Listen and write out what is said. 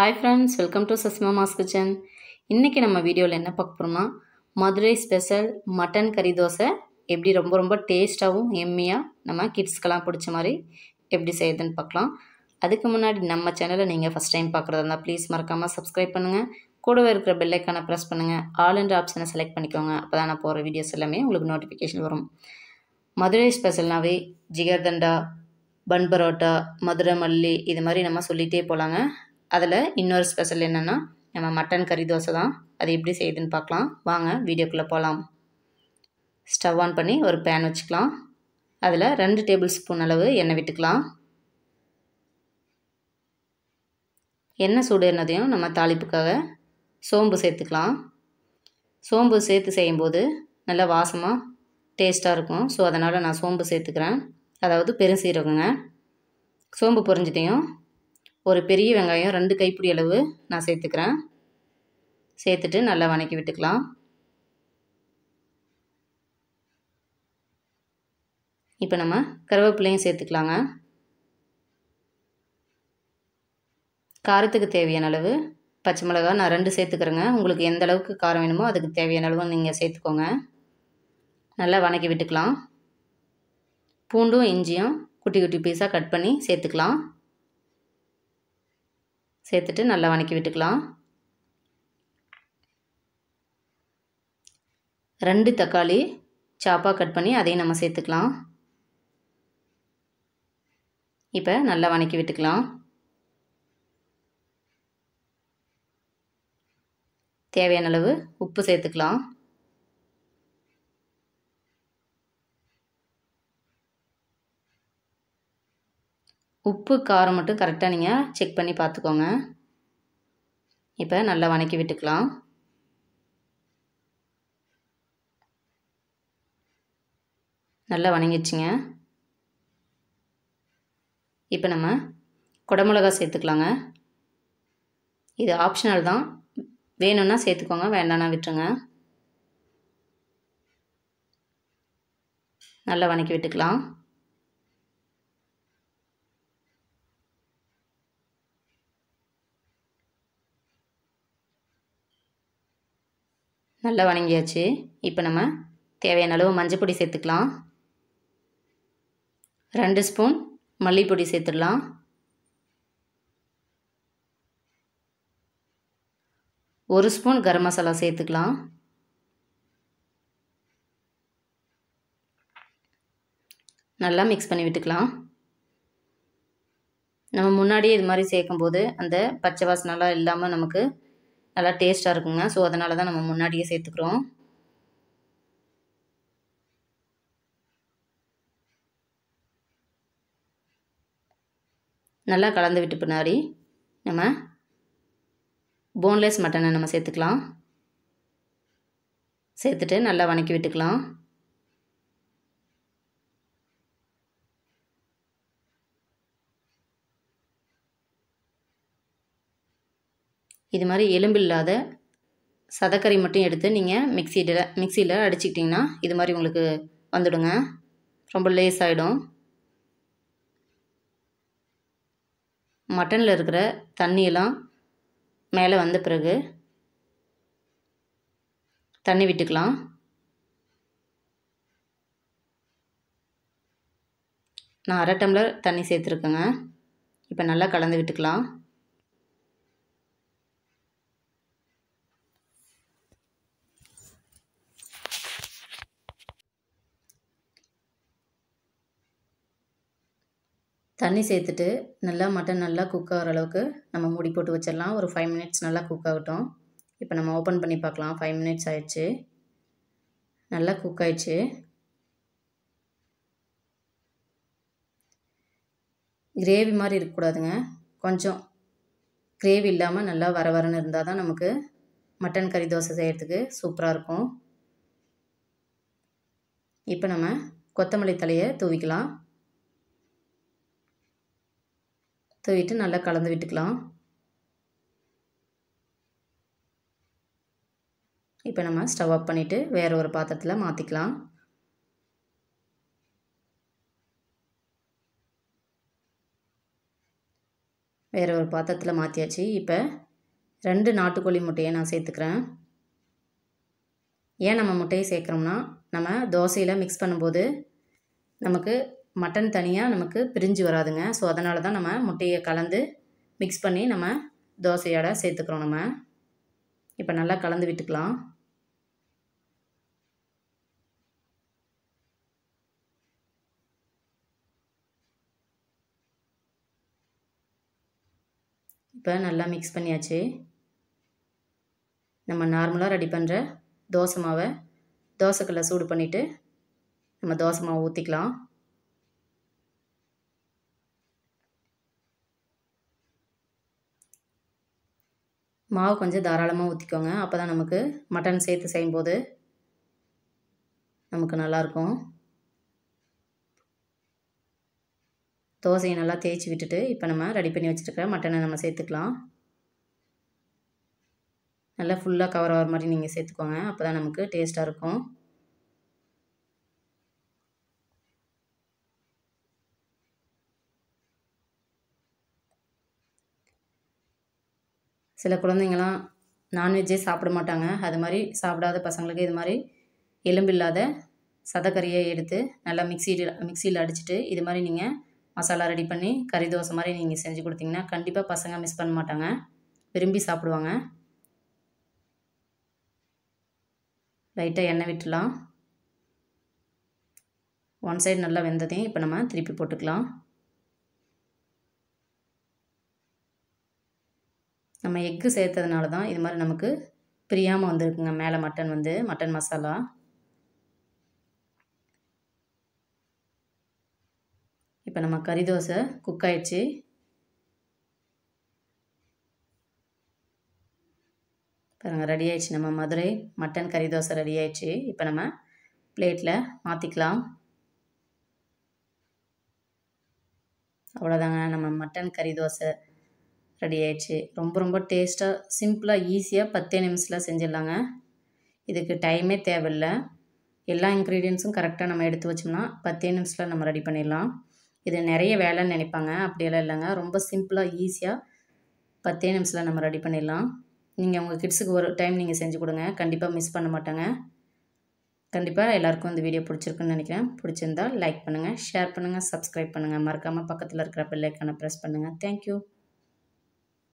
hi friends welcome to Sasimama's kitchen இன்றைக்கி நம்ம வீடியோவில் என்ன பார்க்க போகிறோம்னா மதுரை ஸ்பெஷல் மட்டன் கறி தோசை எப்படி ரொம்ப ரொம்ப டேஸ்ட்டாகவும் எம்மியாக நம்ம கிட்ஸ்க்கெல்லாம் பிடிச்ச மாதிரி எப்படி செய்யுதுன்னு பார்க்கலாம் அதுக்கு முன்னாடி நம்ம சேனலை நீங்கள் ஃபஸ்ட் டைம் பார்க்குறதா இருந்தால் ப்ளீஸ் மறக்காமல் சப்ஸ்கிரைப் பண்ணுங்கள் கூடவே இருக்கிற பெல்லைக்கான ப்ரெஸ் பண்ணுங்கள் ஆல் அண்ட் ஆப்ஷனை செலக்ட் பண்ணிக்கோங்க அப்போ தான் நான் போகிற வீடியோஸ் எல்லாமே உங்களுக்கு நோட்டிஃபிகேஷன் வரும் மதுரை ஸ்பெஷல்னாவே ஜிகர்தண்டா பன் பரோட்டா மதுரை மல்லி இது மாதிரி நம்ம சொல்லிகிட்டே போகலாங்க அதில் இன்னொரு ஸ்பெஷல் என்னென்னா நம்ம மட்டன் கறி தோசை தான் அது எப்படி செய்யுதுன்னு பார்க்கலாம் வாங்க வீடியோக்குள்ளே போகலாம் ஸ்டவ் ஆன் பண்ணி ஒரு பேன் வச்சுக்கலாம் அதில் ரெண்டு டேபிள் ஸ்பூன் அளவு எண்ணெய் விட்டுக்கலாம் எண்ணெய் சூடு என்னதையும் நம்ம தாளிப்புக்காக சோம்பு சேர்த்துக்கலாம் சோம்பு சேர்த்து செய்யும்போது நல்லா வாசமாக டேஸ்ட்டாக இருக்கும் ஸோ அதனால் நான் சோம்பு சேர்த்துக்கிறேன் அதாவது பெருசீரகங்க சோம்பு பொரிஞ்சதையும் ஒரு பெரிய வெங்காயம் ரெண்டு கைப்பிடி அளவு நான் சேர்த்துக்கிறேன் சேர்த்துட்டு நல்லா வணக்கி விட்டுக்கலாம் இப்போ நம்ம கருவேப்பிலையும் சேர்த்துக்கலாங்க காரத்துக்கு தேவையான அளவு பச்சை மிளகா நான் ரெண்டு சேர்த்துக்கிறேங்க உங்களுக்கு எந்த அளவுக்கு காரம் வேணுமோ அதுக்கு தேவையான அளவு நீங்கள் சேர்த்துக்கோங்க நல்லா வணக்கி விட்டுக்கலாம் பூண்டும் இஞ்சியும் குட்டி குட்டி பீஸாக கட் பண்ணி சேர்த்துக்கலாம் சேர்த்துட்டு நல்லா வணக்கி விட்டுக்கலாம் ரெண்டு தக்காளி சாப்பாக கட் பண்ணி அதையும் நம்ம சேர்த்துக்கலாம் இப்போ நல்லா வணக்கி விட்டுக்கலாம் தேவையான அளவு உப்பு சேர்த்துக்கலாம் உப்பு காரம் மட்டும் கரெக்டாக நீங்கள் செக் பண்ணி பார்த்துக்கோங்க இப்போ நல்லா வணக்கி விட்டுக்கலாம் நல்லா வணங்கிடுச்சுங்க இப்போ நம்ம குடமிளகா சேர்த்துக்கலாங்க இது ஆப்ஷனல் தான் வேணும்னா சேர்த்துக்கோங்க வேண்டாம்னா விட்டுருங்க நல்லா வணக்கி விட்டுக்கலாம் நல்லா வணங்கியாச்சு இப்போ நம்ம தேவையான அளவு மஞ்சள் பொடி சேர்த்துக்கலாம் ரெண்டு ஸ்பூன் மல்லிப்பொடி சேர்த்துடலாம் ஒரு ஸ்பூன் கரம் மசாலா சேர்த்துக்கலாம் நல்லா மிக்ஸ் பண்ணி விட்டுக்கலாம் நம்ம முன்னாடியே இது மாதிரி சேர்க்கும்போது அந்த பச்சை வாசனெல்லாம் இல்லாமல் நமக்கு நல்லா டேஸ்ட்டாக இருக்குங்க ஸோ அதனால தான் நம்ம முன்னாடியே சேர்த்துக்கிறோம் நல்லா கலந்து விட்டு பின்னாடி நம்ம போன்லெஸ் மட்டனை நம்ம சேர்த்துக்கலாம் சேர்த்துட்டு நல்லா வணக்கி விட்டுக்கலாம் இது மாதிரி எலும்பு இல்லாத சதக்கறி மட்டும் எடுத்து நீங்கள் மிக்சியில் மிக்சியில் அடிச்சிக்கிட்டிங்கன்னா இது மாதிரி உங்களுக்கு வந்துடுங்க ரொம்ப லேஸ் ஆகிடும் மட்டனில் இருக்கிற தண்ணியெல்லாம் மேலே வந்த பிறகு தண்ணி விட்டுக்கலாம் நான் அரை டம்ளர் தண்ணி சேர்த்துருக்கேங்க இப்போ நல்லா கலந்து விட்டுக்கலாம் தண்ணி சேர்த்துட்டு நல்லா மட்டன் நல்லா குக் ஆகிற அளவுக்கு நம்ம மூடி போட்டு வச்சிடலாம் ஒரு ஃபைவ் மினிட்ஸ் நல்லா குக் ஆகட்டும் இப்போ நம்ம ஓப்பன் பண்ணி பார்க்கலாம் ஃபைவ் மினிட்ஸ் ஆயிடுச்சு நல்லா குக் ஆயிடுச்சு கிரேவி மாதிரி இருக்கக்கூடாதுங்க கொஞ்சம் கிரேவி இல்லாமல் நல்லா வர வரன்னு இருந்தால் தான் நமக்கு மட்டன் கறி தோசை செய்கிறதுக்கு சூப்பராக இருக்கும் இப்போ நம்ம கொத்தமல்லி தலையை தூவிக்கலாம் தூவிட்டு நல்லா கலந்து விட்டுக்கலாம் இப்போ நம்ம ஸ்டவ் ஆஃப் பண்ணிவிட்டு வேறு ஒரு பாத்திரத்தில் மாற்றிக்கலாம் வேறு ஒரு பாத்திரத்தில் மாற்றியாச்சு இப்போ ரெண்டு நாட்டுக்கோழி முட்டையை நான் சேர்த்துக்கிறேன் ஏன் நம்ம முட்டையை சேர்க்குறோம்னா நம்ம தோசையில் மிக்ஸ் பண்ணும்போது நமக்கு மட்டன் தனியாக நமக்கு பிரிஞ்சு வராதுங்க ஸோ அதனால தான் நம்ம முட்டையை கலந்து மிக்ஸ் பண்ணி நம்ம தோசையோட சேர்த்துக்கிறோம் நம்ம இப்போ நல்லா கலந்து விட்டுக்கலாம் இப்போ நல்லா மிக்ஸ் பண்ணியாச்சு நம்ம நார்மலாக ரெடி பண்ணுற தோசை மாவை தோசைக்கல்ல சூடு பண்ணிவிட்டு நம்ம தோசை மாவு ஊற்றிக்கலாம் மாவு கொஞ்சம் தாராளமாக ஊற்றிக்கோங்க அப்போ தான் நமக்கு மட்டன் சேர்த்து செய்யும் போது நமக்கு நல்லாயிருக்கும் தோசையை நல்லா தேய்ச்சி விட்டுட்டு இப்போ நம்ம ரெடி பண்ணி வச்சுருக்க மட்டனை நம்ம சேர்த்துக்கலாம் நல்லா ஃபுல்லாக கவர் ஆகிற மாதிரி நீங்கள் சேர்த்துக்கோங்க அப்போ தான் நமக்கு டேஸ்ட்டாக இருக்கும் சில குழந்தைங்களாம் நான்வெஜ்ஜே சாப்பிட மாட்டாங்க அது மாதிரி சாப்பிடாத பசங்களுக்கு இது மாதிரி எலும்பில்லாத சதக்கறியை எடுத்து நல்லா மிக்சியில் மிக்சியில் அடிச்சுட்டு இது மாதிரி நீங்கள் மசாலா ரெடி பண்ணி கறி தோசை மாதிரி நீங்கள் செஞ்சு கொடுத்தீங்கன்னா கண்டிப்பாக பசங்க மிஸ் பண்ண மாட்டாங்க விரும்பி சாப்பிடுவாங்க லைட்டாக எண்ணெய் விட்டுலாம் ஒன் சைடு நல்லா வெந்ததையும் இப்போ நம்ம திருப்பி போட்டுக்கலாம் நம்ம எக்கு சேர்த்ததுனால தான் இது மாதிரி நமக்கு பிரியாமல் வந்திருக்குங்க மேலே மட்டன் வந்து மட்டன் மசாலா இப்போ நம்ம கறி தோசை குக் ஆயிடுச்சு பாருங்க ரெடி ஆயிடுச்சு நம்ம மதுரை மட்டன் கறி தோசை ரெடி ஆயிடுச்சு இப்போ நம்ம பிளேட்டில் மாற்றிக்கலாம் அவ்வளோதாங்க நம்ம மட்டன் கறி தோசை ரெடி ஆயிடுச்சு ரொம்ப ரொம்ப டேஸ்ட்டாக சிம்பிளாக ஈஸியாக பத்தே நிமிஷத்தில் செஞ்சிடலாங்க இதுக்கு டைமே தேவையில்லை எல்லா இன்க்ரீடியன்ஸும் கரெக்டாக நம்ம எடுத்து வச்சோம்னா பத்தே நிமிஷத்தில் நம்ம ரெடி பண்ணிடலாம் இது நிறைய வேலைன்னு நினைப்பாங்க அப்படியெல்லாம் இல்லைங்க ரொம்ப சிம்பிளாக ஈஸியாக பத்தே நிமிஷத்தில் நம்ம ரெடி பண்ணிடலாம் நீங்கள் உங்கள் கிட்ஸுக்கு ஒரு டைம் நீங்கள் செஞ்சு கொடுங்க கண்டிப்பாக மிஸ் பண்ண மாட்டாங்க கண்டிப்பாக எல்லாருக்கும் இந்த வீடியோ பிடிச்சிருக்குன்னு நினைக்கிறேன் பிடிச்சிருந்தால் லைக் பண்ணுங்கள் ஷேர் பண்ணுங்கள் சப்ஸ்கிரைப் பண்ணுங்கள் மறக்காமல் பக்கத்தில் இருக்கிற பெல்லைக்கான ப்ரெஸ் பண்ணுங்கள் தேங்க்யூ